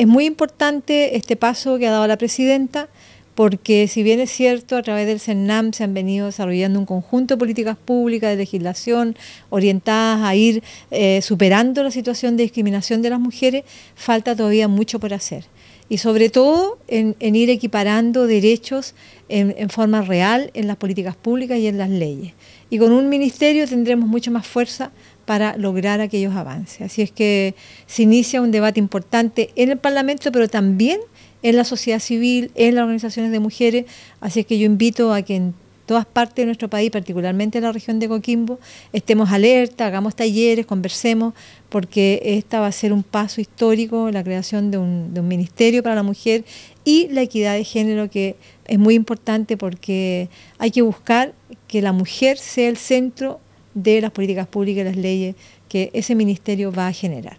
Es muy importante este paso que ha dado la presidenta porque si bien es cierto, a través del CENAM se han venido desarrollando un conjunto de políticas públicas, de legislación, orientadas a ir eh, superando la situación de discriminación de las mujeres, falta todavía mucho por hacer. Y sobre todo en, ir equiparando derechos en, en forma real en las políticas públicas y en las leyes. Y con un ministerio tendremos mucho más fuerza para lograr aquellos avances. Así es que se inicia un debate importante en el Parlamento, pero también en la sociedad civil, en las organizaciones de mujeres. Así es que yo invito a que en todas partes de nuestro país, particularmente en la región de Coquimbo, estemos alerta, hagamos talleres, conversemos, porque esta va a ser un paso histórico, la creación de un, de un ministerio para la mujer y la equidad de género que es muy importante porque hay que buscar que la mujer sea el centro de las políticas públicas y las leyes que ese ministerio va a generar.